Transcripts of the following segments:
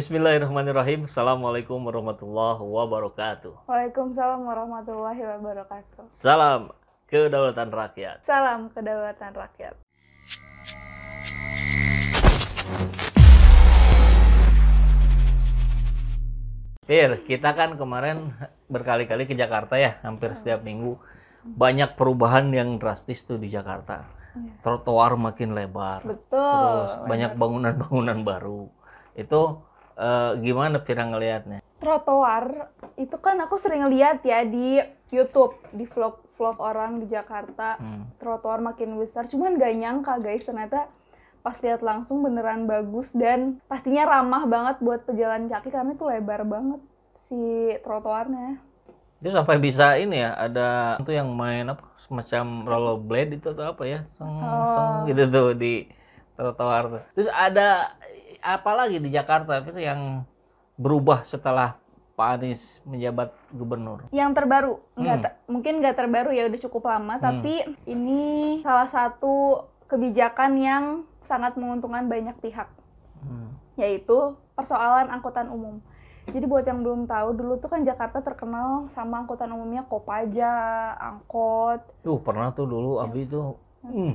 Bismillahirrahmanirrahim. Assalamualaikum warahmatullahi wabarakatuh. Waalaikumsalam warahmatullahi wabarakatuh. Salam kedaulatan rakyat. Salam kedaulatan rakyat. Fir, kita kan kemarin berkali-kali ke Jakarta ya, hampir setiap minggu. Banyak perubahan yang drastis tuh di Jakarta. Iya. Trotoar makin lebar. Betul. Terus banyak bangunan-bangunan baru. Itu Eh, gimana firang ngelihatnya? Trotoar itu kan aku sering lihat ya di YouTube, di vlog vlog orang di Jakarta, hmm. trotoar makin besar. Cuman gak nyangka guys, ternyata pas lihat langsung beneran bagus dan pastinya ramah banget buat pejalan kaki karena itu lebar banget si trotoarnya. Itu sampai bisa ini ya, ada tuh yang main apa semacam rollerblade itu atau apa ya, seng, oh. gitu tuh di trotoar tuh. Terus ada apalagi di Jakarta itu yang berubah setelah Pak Anies menjabat gubernur? Yang terbaru, hmm. gak ter, mungkin nggak terbaru ya udah cukup lama, hmm. tapi ini salah satu kebijakan yang sangat menguntungkan banyak pihak, hmm. yaitu persoalan angkutan umum. Jadi buat yang belum tahu, dulu tuh kan Jakarta terkenal sama angkutan umumnya Kopaja, angkot. Tuh pernah tuh dulu ya. Abi tuh hmm. hmm,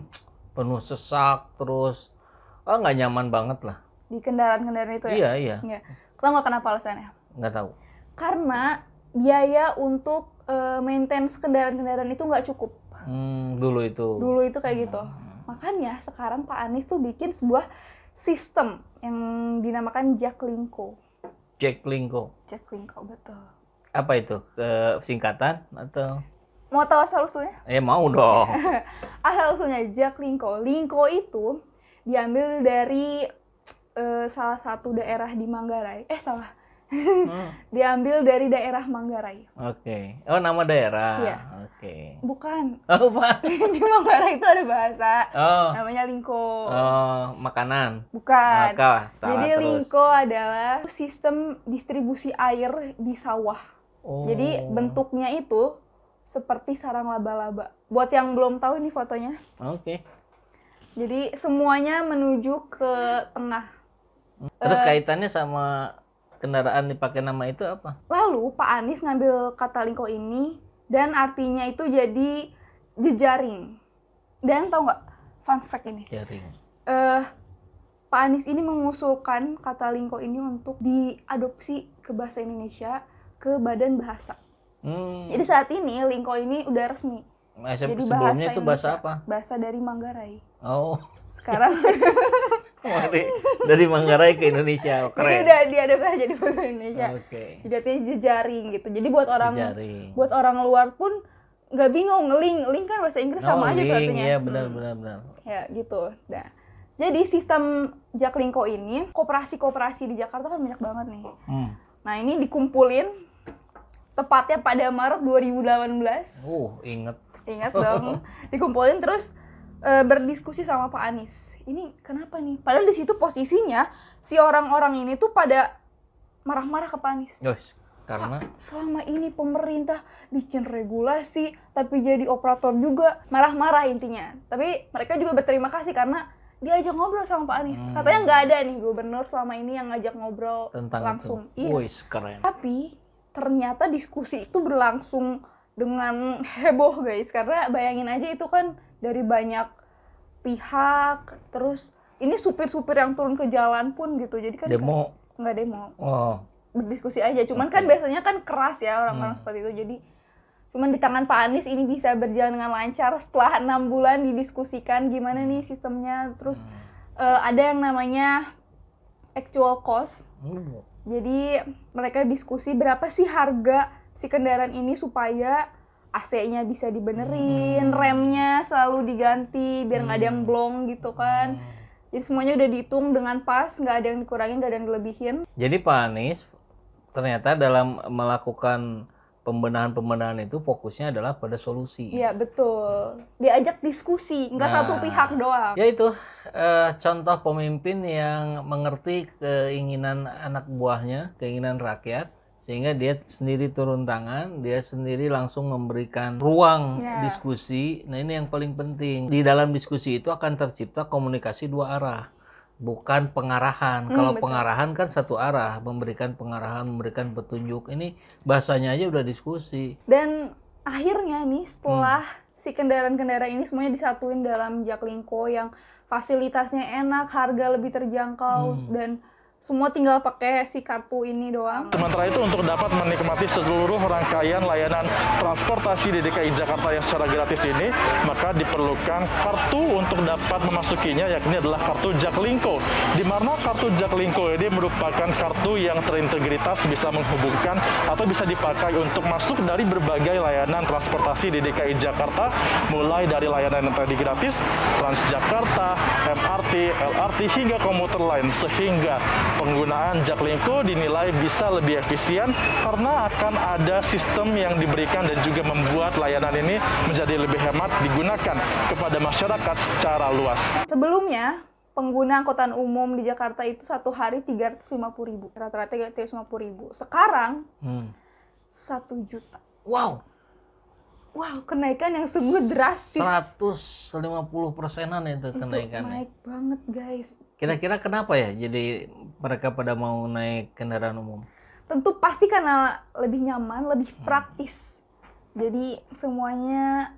penuh sesak terus, ah oh, nggak nyaman banget lah di kendaraan-kendaraan itu ya? Iya, iya. Iya. Tahu nggak kenapa alasannya? Nggak tahu. Karena biaya untuk uh, maintenance kendaraan-kendaraan itu nggak cukup. Hmm, dulu itu. Dulu itu kayak gitu. Hmm. Makanya sekarang Pak Anies tuh bikin sebuah sistem yang dinamakan Jaklingko. Jaklingko. Jaklingko, betul. Apa itu? Ke singkatan atau? Mau tahu asal usulnya? Eh mau dong. asal usulnya Jaklingko. Lingko itu diambil dari uh, salah satu daerah di Manggarai. Eh salah. hmm. Diambil dari daerah Manggarai. Oke. Okay. Oh, nama daerah. Iya. Oke. Okay. Bukan. Oh, bukan. di Manggarai itu ada bahasa. Oh. Namanya lingko. Oh, makanan. Bukan. Maka, ah, salah Jadi terus. lingko adalah sistem distribusi air di sawah. Oh. Jadi bentuknya itu seperti sarang laba-laba. Buat yang belum tahu ini fotonya. Oke. Okay. Jadi semuanya menuju ke tengah Terus uh, kaitannya sama kendaraan dipakai nama itu apa? Lalu Pak Anies ngambil kata lingko ini dan artinya itu jadi jejaring. Dan tau nggak fun fact ini? Jejaring. Uh, Pak Anies ini mengusulkan kata lingko ini untuk diadopsi ke bahasa Indonesia ke Badan Bahasa. Hmm. Jadi saat ini lingko ini udah resmi. Masa Jadi bahasa itu bahasa Indonesia, apa? Bahasa dari Manggarai. Oh. Sekarang dari, dari Manggarai ke Indonesia oh, keren jadi udah dia diadaptasi jadi bahasa Indonesia oke okay. jadi artinya jejaring gitu jadi buat orang jejaring. buat orang luar pun nggak bingung ngeling link kan bahasa Inggris oh, sama link, aja katanya. artinya ya hmm. benar hmm. benar benar ya gitu nah jadi sistem Jaklingko ini koperasi-koperasi di Jakarta kan banyak banget nih hmm. nah ini dikumpulin tepatnya pada Maret 2018 uh inget inget dong dikumpulin terus e, berdiskusi sama Pak Anies. Ini kenapa nih? Padahal di situ posisinya si orang-orang ini tuh pada marah-marah ke Pak Anies. Yes, karena Pak, selama ini pemerintah bikin regulasi tapi jadi operator juga marah-marah intinya. Tapi mereka juga berterima kasih karena diajak ngobrol sama Pak Anies. Hmm. Katanya nggak ada nih gubernur selama ini yang ngajak ngobrol Tentang langsung. Itu. Iya. keren. Tapi ternyata diskusi itu berlangsung dengan heboh guys karena bayangin aja itu kan dari banyak pihak terus ini supir-supir yang turun ke jalan pun gitu jadi kan demo nggak demo oh. berdiskusi aja cuman okay. kan biasanya kan keras ya orang-orang hmm. seperti itu jadi cuman di tangan Pak Anies ini bisa berjalan dengan lancar setelah enam bulan didiskusikan gimana nih hmm. sistemnya terus hmm. uh, ada yang namanya actual cost hmm. jadi mereka diskusi berapa sih harga si kendaraan ini supaya AC-nya bisa dibenerin, hmm. remnya selalu diganti biar nggak hmm. ada yang hmm. blong gitu kan. Hmm. Jadi semuanya udah dihitung dengan pas, nggak ada yang dikurangin, nggak ada yang dilebihin. Jadi Pak Anies ternyata dalam melakukan pembenahan-pembenahan itu fokusnya adalah pada solusi. Iya betul. Diajak diskusi, nggak nah, satu pihak doang. Ya itu eh, contoh pemimpin yang mengerti keinginan anak buahnya, keinginan rakyat, sehingga dia sendiri turun tangan, dia sendiri langsung memberikan ruang yeah. diskusi. Nah, ini yang paling penting. Di dalam diskusi itu akan tercipta komunikasi dua arah, bukan pengarahan. Mm, Kalau betul. pengarahan kan satu arah, memberikan pengarahan, memberikan petunjuk. Ini bahasanya aja udah diskusi. Dan akhirnya nih setelah hmm si kendaraan-kendaraan ini semuanya disatuin dalam Jaklingko yang fasilitasnya enak, harga lebih terjangkau hmm. dan semua tinggal pakai si kartu ini doang. Sementara itu untuk dapat menikmati seluruh rangkaian layanan transportasi di DKI Jakarta yang secara gratis ini, maka diperlukan kartu untuk dapat memasukinya yakni adalah kartu Jaklingko. Di mana kartu Jaklingko ini merupakan kartu yang terintegritas bisa menghubungkan atau bisa dipakai untuk masuk dari berbagai layanan transportasi di DKI Jakarta mulai dari layanan yang tadi gratis, Transjakarta, MRT, LRT hingga komuter lain sehingga Penggunaan Jaklingko dinilai bisa lebih efisien karena akan ada sistem yang diberikan dan juga membuat layanan ini menjadi lebih hemat digunakan kepada masyarakat secara luas. Sebelumnya, pengguna angkutan umum di Jakarta itu satu hari 350 ribu. Rata-rata 350 ribu. Sekarang, hmm. 1 juta. Wow! Wow, kenaikan yang sungguh drastis. 150 persenan itu kenaikan. Ya. Naik banget guys. Kira-kira kenapa ya jadi mereka pada mau naik kendaraan umum? Tentu pasti karena lebih nyaman, lebih hmm. praktis. Hmm. Jadi semuanya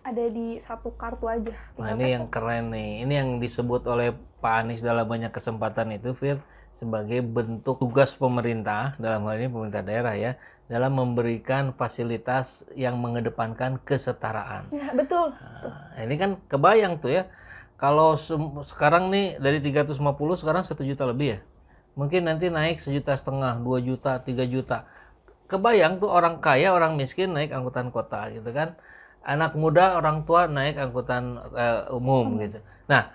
ada di satu kartu aja. Nah ini kartu. yang keren nih, ini yang disebut oleh Pak Anies dalam banyak kesempatan itu, Fir sebagai bentuk tugas pemerintah dalam hal ini pemerintah daerah ya dalam memberikan fasilitas yang mengedepankan kesetaraan. Ya, betul. Nah, ini kan kebayang tuh ya. Kalau sekarang nih dari 350 sekarang 1 juta lebih ya. Mungkin nanti naik sejuta setengah, 2 juta, 3 juta. Kebayang tuh orang kaya, orang miskin naik angkutan kota gitu kan. Anak muda, orang tua naik angkutan eh, umum hmm. gitu. Nah,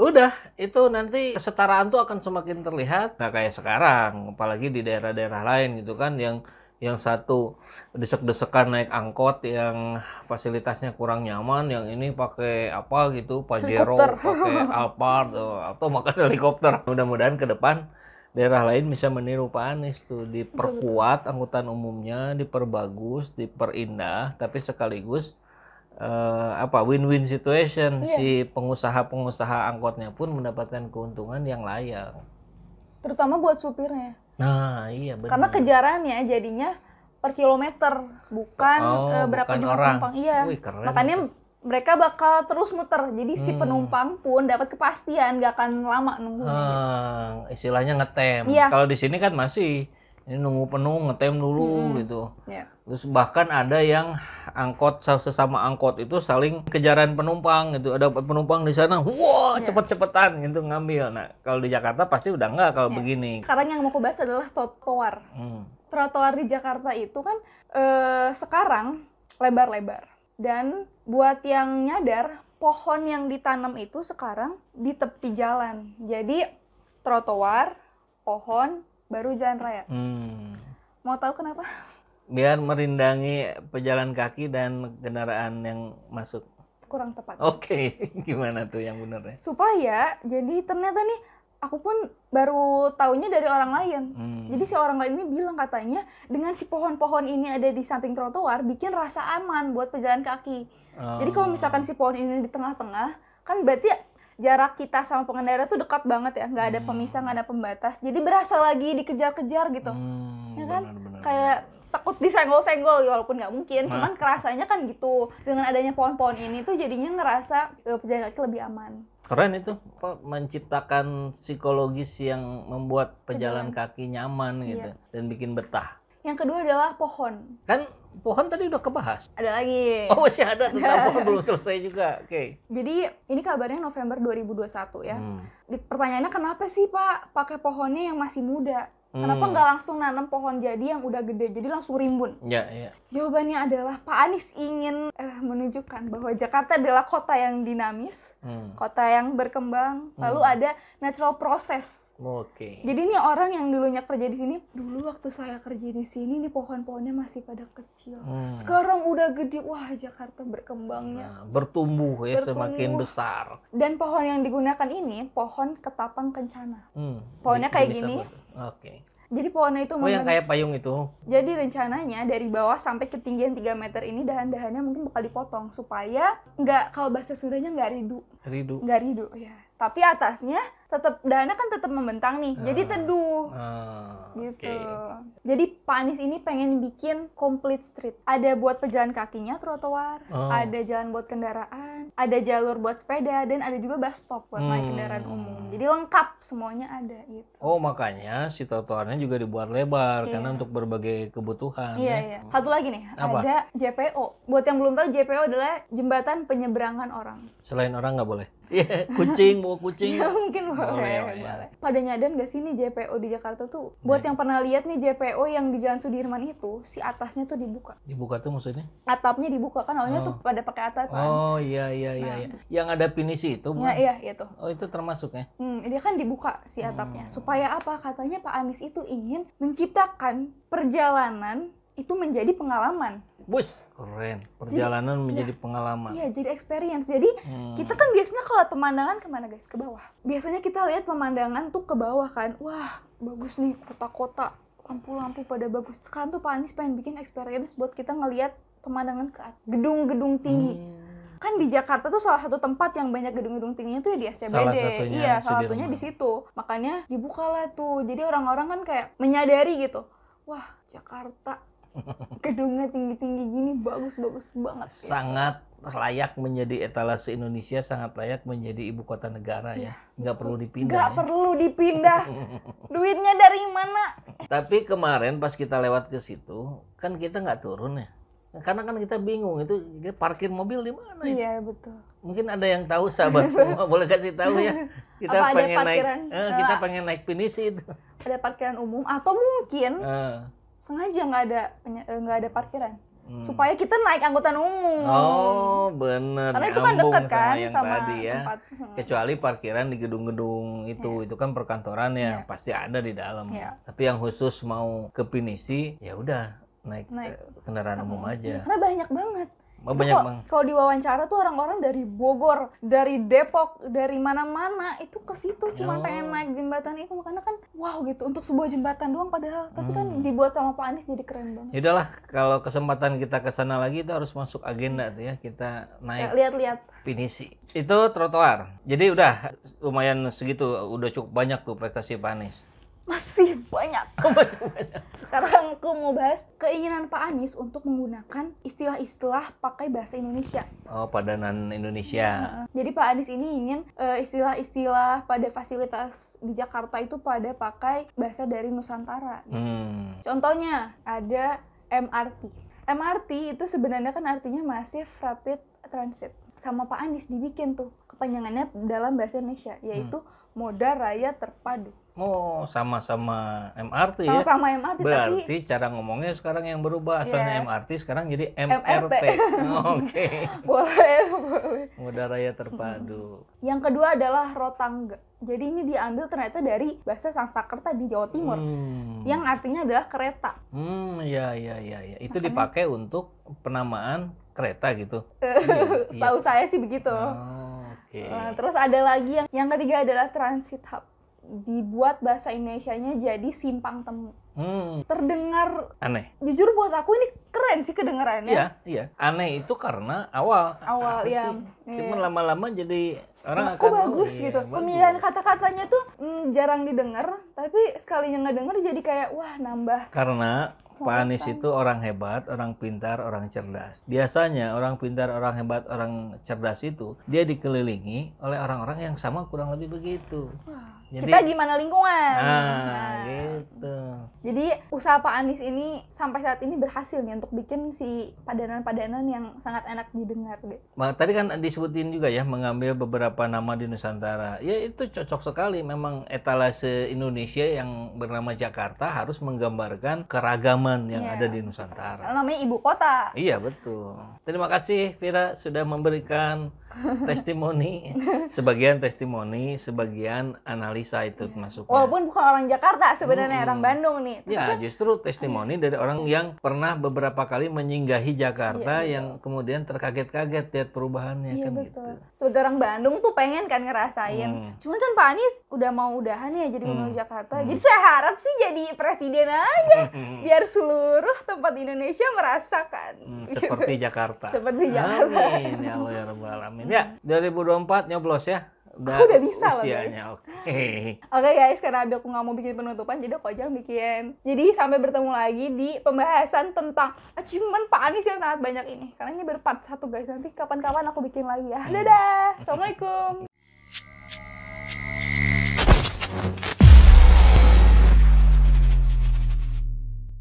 udah itu nanti kesetaraan tuh akan semakin terlihat nah kayak sekarang apalagi di daerah-daerah lain gitu kan yang yang satu desek-desekan naik angkot yang fasilitasnya kurang nyaman yang ini pakai apa gitu Pajero pakai Alphard oh, atau, makan helikopter mudah-mudahan ke depan daerah lain bisa meniru Pak Anies tuh diperkuat angkutan umumnya diperbagus diperindah tapi sekaligus uh, apa win-win situation yeah. si pengusaha-pengusaha angkotnya pun mendapatkan keuntungan yang layak. Terutama buat supirnya. Nah, iya benar. Karena kejarannya jadinya per kilometer, bukan oh, uh, berapa bukan jumlah orang. penumpang. Iya. Wih, keren. Makanya mereka bakal terus muter. Jadi hmm. si penumpang pun dapat kepastian gak akan lama nunggu. Hmm, ah, istilahnya ngetem. Yeah. Kalau di sini kan masih ini nunggu penuh ngetem dulu hmm. gitu yeah. terus bahkan ada yang angkot sesama angkot itu saling kejaran penumpang gitu ada penumpang di sana wow yeah. Ya. cepet-cepetan gitu ngambil nah kalau di Jakarta pasti udah enggak kalau yeah. begini sekarang yang mau aku adalah trotoar hmm. trotoar di Jakarta itu kan eh, sekarang lebar-lebar dan buat yang nyadar pohon yang ditanam itu sekarang di tepi jalan jadi trotoar pohon baru jalan raya. Hmm. Mau tahu kenapa? Biar merindangi pejalan kaki dan kendaraan yang masuk. Kurang tepat. Oke, okay. gimana tuh yang benernya? Supaya jadi ternyata nih aku pun baru taunya dari orang lain. Hmm. Jadi si orang lain ini bilang katanya dengan si pohon-pohon ini ada di samping trotoar bikin rasa aman buat pejalan kaki. Oh. Jadi kalau oh. misalkan si pohon ini di tengah-tengah, kan berarti jarak kita sama pengendara tuh dekat banget ya nggak ada hmm. pemisah nggak ada pembatas jadi berasa lagi dikejar-kejar gitu hmm, ya kan bener, bener. kayak takut disenggol-senggol walaupun nggak mungkin nah. cuman kerasanya kan gitu dengan adanya pohon-pohon ini tuh jadinya ngerasa uh, pejalan kaki lebih aman keren itu menciptakan psikologis yang membuat pejalan, pejalan. kaki nyaman gitu iya. dan bikin betah yang kedua adalah pohon kan pohon tadi udah kebahas. Ada lagi. Oh masih ada tentang pohon belum selesai juga. Oke. Okay. Jadi ini kabarnya November 2021 ya. Hmm. Pertanyaannya kenapa sih Pak pakai pohonnya yang masih muda? Kenapa hmm. nggak langsung nanam pohon jadi yang udah gede, jadi langsung rimbun? Ya, ya. Jawabannya adalah Pak Anies ingin eh, menunjukkan bahwa Jakarta adalah kota yang dinamis, hmm. kota yang berkembang, hmm. lalu ada natural process. Oke. Okay. Jadi ini orang yang dulunya kerja di sini, dulu waktu saya kerja di sini, ini pohon-pohonnya masih pada kecil. Hmm. Sekarang udah gede, wah Jakarta berkembangnya. Nah, bertumbuh ya bertumbuh. semakin besar. Dan pohon yang digunakan ini pohon ketapang kencana. Hmm. Pohonnya kayak gini. Oke. Okay. Jadi pohonnya itu Oh, yang kayak payung itu. Jadi rencananya dari bawah sampai ketinggian 3 meter ini dahan-dahannya mungkin bakal dipotong supaya nggak kalau bahasa Sundanya nggak ridu. Ridu. Nggak ridu, ya. Tapi atasnya tetap dana kan tetap membentang nih. jadi ah, teduh. Ah, gitu. Okay. Jadi Pak Anies ini pengen bikin complete street. Ada buat pejalan kakinya trotoar, oh. ada jalan buat kendaraan, ada jalur buat sepeda dan ada juga bus stop buat hmm. naik kendaraan umum. Jadi lengkap semuanya ada gitu. Oh, makanya si trotoarnya juga dibuat lebar iya. karena untuk berbagai kebutuhan. Iya, ya. iya. Satu lagi nih, Apa? ada JPO. Buat yang belum tahu JPO adalah jembatan penyeberangan orang. Selain orang nggak boleh. Iya, kucing bawa kucing ya, mungkin boleh, boleh, boleh. boleh. pada nyadar nggak sih nih JPO di Jakarta tuh buat nah. yang pernah lihat nih JPO yang di Jalan Sudirman itu si atasnya tuh dibuka dibuka tuh maksudnya atapnya dibuka kan awalnya oh. tuh pada pakai atap kan oh iya iya iya, nah. iya. yang ada pinisi itu ya, bukan? Ya, iya tuh oh itu termasuk ya hmm, dia kan dibuka si atapnya hmm. supaya apa katanya Pak Anies itu ingin menciptakan perjalanan itu menjadi pengalaman. Bus, keren. Perjalanan jadi, iya. menjadi ya, pengalaman. Iya, jadi experience. Jadi hmm. kita kan biasanya kalau pemandangan kemana guys? Ke bawah. Biasanya kita lihat pemandangan tuh ke bawah kan. Wah, bagus nih kota-kota. Lampu-lampu pada bagus. Sekarang tuh Pak Anies pengen bikin experience buat kita ngelihat pemandangan ke gedung-gedung tinggi. Hmm. Kan di Jakarta tuh salah satu tempat yang banyak gedung-gedung tingginya tuh ya di SCBD. Salah satunya, iya, salah satunya di situ. Makanya dibukalah tuh. Jadi orang-orang kan kayak menyadari gitu. Wah, Jakarta gedungnya tinggi-tinggi gini bagus-bagus banget. Ya. Sangat ya. layak menjadi etalase Indonesia, sangat layak menjadi ibu kota negara ya. Iya, nggak perlu dipindah. Nggak ya. perlu dipindah. Duitnya dari mana? Tapi kemarin pas kita lewat ke situ, kan kita nggak turun ya. Karena kan kita bingung itu kita parkir mobil di mana ya? Iya betul. Mungkin ada yang tahu sahabat semua boleh kasih tahu ya. Kita Apa pengen ada naik, eh, kita eh, pengen naik finish itu. Ada parkiran umum atau mungkin uh sengaja nggak ada eh, nggak ada parkiran hmm. supaya kita naik angkutan umum. Oh, benar Karena itu kan dekat kan sama, yang sama tadi ya. Tempat. Hmm. Kecuali parkiran di gedung-gedung itu, yeah. itu kan perkantoran ya, yeah. pasti ada di dalam. Yeah. Tapi yang khusus mau ke Pinisi, ya udah naik, naik eh, kendaraan umum aja. Ya, karena banyak banget. Oh, banyak kalo, banget. Kalau diwawancara tuh orang-orang dari Bogor, dari Depok, dari mana-mana itu ke situ cuma oh. pengen naik jembatan itu makanya kan wow gitu untuk sebuah jembatan doang padahal tapi kan hmm. dibuat sama Pak Anies jadi keren banget. Ya udahlah kalau kesempatan kita ke sana lagi itu harus masuk agenda tuh ya kita naik. Ya, lihat-lihat. Ya, Pinisi. Itu trotoar. Jadi udah lumayan segitu udah cukup banyak tuh prestasi Pak Anies. Masih banyak. Masih banyak sekarang aku mau bahas keinginan Pak Anies untuk menggunakan istilah-istilah pakai bahasa Indonesia. Oh, padanan Indonesia. Ya. Jadi Pak Anies ini ingin eh, istilah-istilah uh, pada fasilitas di Jakarta itu pada pakai bahasa dari Nusantara. Gitu. Hmm. Contohnya ada MRT. MRT itu sebenarnya kan artinya masih rapid transit. Sama Pak Anies dibikin tuh kepanjangannya dalam bahasa Indonesia hmm. yaitu hmm. moda raya terpadu. Oh, sama-sama MRT sama -sama ya. Sama-sama MRT Berarti tapi cara ngomongnya sekarang yang berubah asalnya yeah. MRT sekarang jadi MRT. MRT. Oke. okay. boleh, boleh. Moda raya terpadu. Hmm. Yang kedua adalah rotangga. Jadi ini diambil ternyata dari bahasa Sanskerta di Jawa Timur. Hmm. Yang artinya adalah kereta. Hmm, ya ya ya ya. Itu dipakai untuk penamaan kereta gitu. Iya, iya. Setahu iya. saya sih begitu. Oh Okay. Nah, terus ada lagi yang yang ketiga adalah transit hub dibuat bahasa Indonesia-nya jadi simpang temu. Hmm. Terdengar aneh. Jujur buat aku ini keren sih kedengarannya. Iya, iya. Aneh itu karena awal. Awal ya. Sih? Iya. Cuman lama-lama jadi orang nah, aku akan oh, bagus oh, gitu. Iya, Pemilihan kata-katanya tuh mm, jarang didengar, tapi sekalinya nggak denger jadi kayak wah nambah. Karena Pak Anies itu orang hebat, orang pintar, orang cerdas. Biasanya orang pintar, orang hebat, orang cerdas itu dia dikelilingi oleh orang-orang yang sama kurang lebih begitu. Jadi, kita gimana lingkungan? Nah, jadi usaha Pak Anies ini sampai saat ini berhasil nih untuk bikin si padanan-padanan yang sangat enak didengar gitu. Nah, tadi kan disebutin juga ya mengambil beberapa nama di Nusantara. Ya itu cocok sekali memang etalase Indonesia yang bernama Jakarta harus menggambarkan keragaman yang yeah. ada di Nusantara. Namanya ibu kota. Iya betul. Terima kasih Vira sudah memberikan testimoni sebagian testimoni sebagian analisa itu iya. masuk. walaupun bukan orang Jakarta sebenarnya hmm. orang Bandung nih Terus ya kan, justru testimoni dari orang yang pernah beberapa kali menyinggahi Jakarta iya, yang kemudian terkaget-kaget lihat perubahannya iya, kan gitu. betul. gitu sebagai orang Bandung tuh pengen kan ngerasain hmm. cuman kan Pak Anies udah mau udahan ya jadi gubernur hmm. Jakarta hmm. jadi saya harap sih jadi presiden aja hmm. biar seluruh tempat di Indonesia merasakan hmm. seperti gitu. Jakarta seperti Jakarta amin ya Allah ya Rabbal Alamin Amin. Ya, 2024 nyoblos ya. Udah, aku udah bisa usianya. loh guys. Oke. Okay. okay, guys, karena aku nggak mau bikin penutupan, jadi aku aja yang bikin. Jadi sampai bertemu lagi di pembahasan tentang achievement Pak Anies yang sangat banyak ini. Karena ini berpart satu guys, nanti kapan-kapan aku bikin lagi ya. Hmm. Dadah. Assalamualaikum.